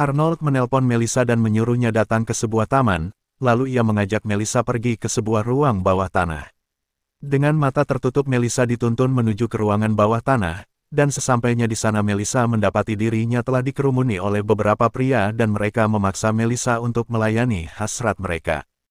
Arnold menelpon Melissa dan menyuruhnya datang ke sebuah taman, lalu ia mengajak Melissa pergi ke sebuah ruang bawah tanah. Dengan mata tertutup Melissa dituntun menuju ke ruangan bawah tanah, dan sesampainya di sana Melissa mendapati dirinya telah dikerumuni oleh beberapa pria dan mereka memaksa Melissa untuk melayani hasrat mereka.